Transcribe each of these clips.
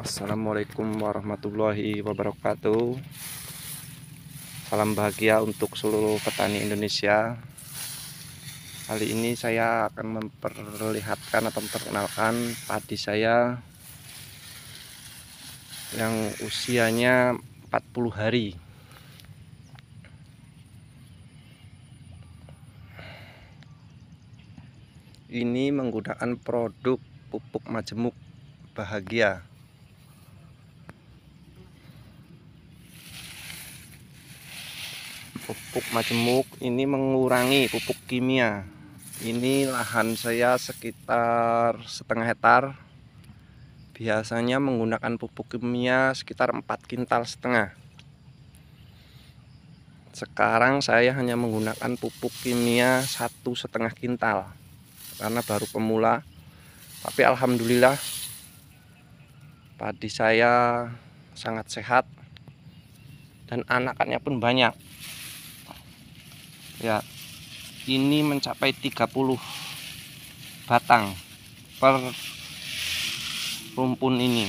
Assalamualaikum warahmatullahi wabarakatuh Salam bahagia untuk seluruh petani Indonesia Kali ini saya akan memperlihatkan atau memperkenalkan padi saya Yang usianya 40 hari Ini menggunakan produk pupuk majemuk bahagia pupuk majemuk ini mengurangi pupuk kimia ini lahan saya sekitar setengah hektar biasanya menggunakan pupuk kimia sekitar 4 kintal setengah sekarang saya hanya menggunakan pupuk kimia satu setengah kintal karena baru pemula tapi alhamdulillah padi saya sangat sehat dan anakannya pun banyak ya ini mencapai 30 batang per rumpun ini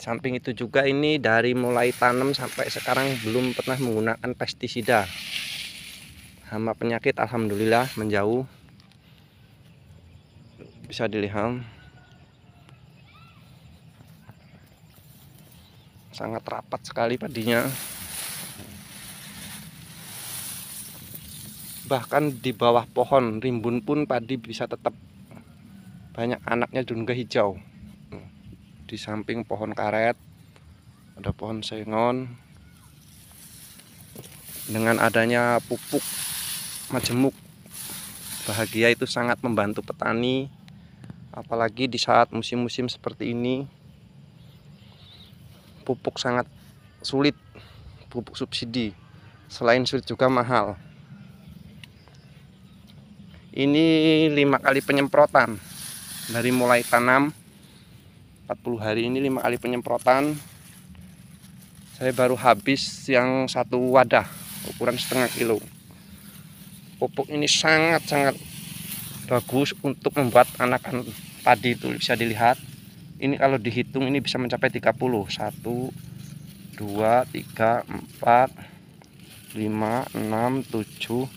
samping itu juga ini dari mulai tanam sampai sekarang belum pernah menggunakan pestisida hama penyakit Alhamdulillah menjauh bisa dilihat sangat rapat sekali padinya bahkan di bawah pohon rimbun pun padi bisa tetap banyak anaknya juga hijau hmm. di samping pohon karet ada pohon sengon dengan adanya pupuk majemuk bahagia itu sangat membantu petani apalagi di saat musim-musim seperti ini pupuk sangat sulit pupuk subsidi selain sulit juga mahal ini lima kali penyemprotan dari mulai tanam 40 hari ini lima kali penyemprotan saya baru habis yang satu wadah ukuran setengah kilo pupuk ini sangat-sangat bagus untuk membuat anakan padi itu bisa dilihat ini kalau dihitung ini bisa mencapai 30 1 2 3 4 5 6 7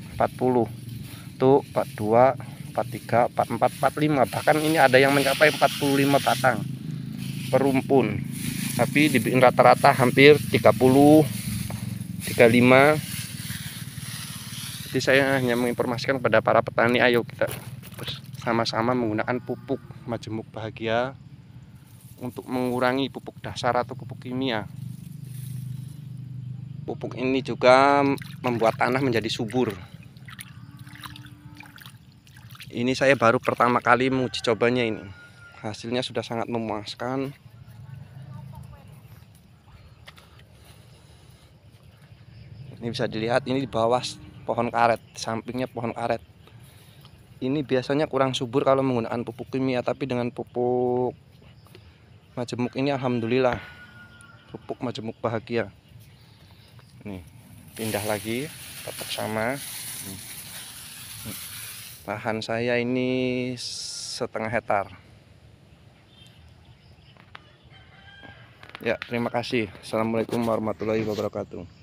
40 tuh 42 43 44 45 bahkan ini ada yang mencapai 45 batang perumpun tapi dibikin rata-rata hampir 30 35 jadi saya hanya menginformasikan kepada para petani ayo kita bersama-sama menggunakan pupuk majemuk bahagia untuk mengurangi pupuk dasar atau pupuk kimia pupuk ini juga membuat tanah menjadi subur ini saya baru pertama kali menguji cobanya ini hasilnya sudah sangat memuaskan ini bisa dilihat ini di bawah pohon karet sampingnya pohon karet ini biasanya kurang subur kalau menggunakan pupuk kimia tapi dengan pupuk majemuk ini alhamdulillah pupuk majemuk bahagia nih pindah lagi tetap sama lahan saya ini setengah hektar ya terima kasih assalamualaikum warahmatullahi wabarakatuh